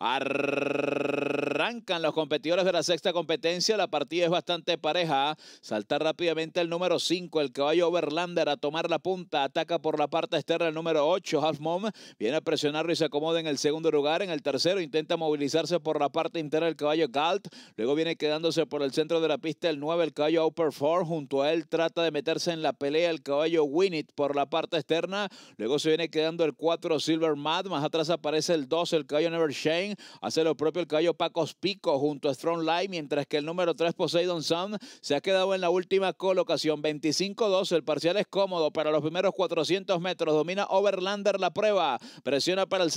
Ar... Arrancan los competidores de la sexta competencia. La partida es bastante pareja. Salta rápidamente el número 5, el caballo Overlander, a tomar la punta. Ataca por la parte externa el número 8, Half Mom. Viene a presionarlo y se acomoda en el segundo lugar. En el tercero intenta movilizarse por la parte interna el caballo Galt. Luego viene quedándose por el centro de la pista el 9, el caballo Upper 4. Junto a él trata de meterse en la pelea el caballo Winit por la parte externa. Luego se viene quedando el 4, Silver Mad. Más atrás aparece el 2, el caballo Never Shane. Hace lo propio el caballo Paco picos junto a Strong Line. mientras que el número 3 Poseidon Sun se ha quedado en la última colocación. 25-12, el parcial es cómodo para los primeros 400 metros. Domina Overlander la prueba. Presiona para el,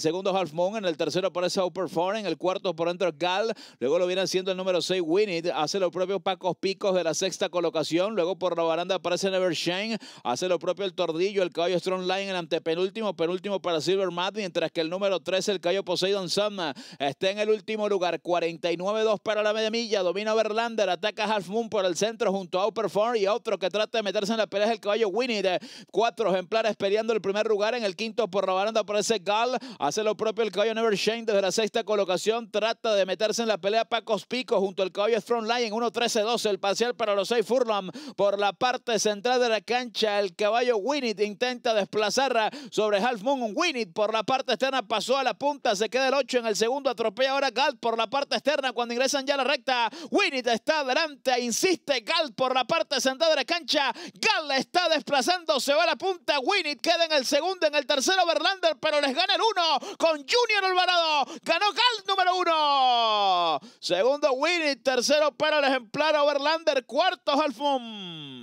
segundo Half Moon, en el tercero aparece Four, en el cuarto por Enter Gal. Luego lo viene haciendo el número 6 Winnie, hace lo propio Pacos Picos de la sexta colocación. Luego por la baranda aparece Never Shane, hace lo propio el Tordillo, el caballo Line el antepenúltimo, penúltimo para Silver Matt, mientras que el número 3, el caballo Poseidon Sun, está en el último lugar, 49-2 para la media milla. Domina Verlander, ataca Half Moon por el centro junto a Farm y otro que trata de meterse en la pelea es el caballo Winnie. De cuatro ejemplares peleando el primer lugar. En el quinto por la baranda aparece Gal. Hace lo propio el caballo Never Shane desde la sexta colocación. Trata de meterse en la pelea Pacos Pico junto al caballo Strong Lion. 1-13-12 el parcial para los seis Furlong. Por la parte central de la cancha, el caballo Winnie intenta desplazar sobre Half Moon. Winnie por la parte externa pasó a la punta. Se queda el 8 en el segundo. Atropella ahora Gal por la parte externa cuando ingresan ya a la recta. Winit está adelante, insiste Gal por la parte sentada de la cancha. Gal está desplazando, se va a la punta. Winit queda en el segundo, en el tercero Verlander, pero les gana el uno con Junior Alvarado. Ganó Gal número uno. Segundo Winit, tercero para el ejemplar Overlander, cuarto Halfum.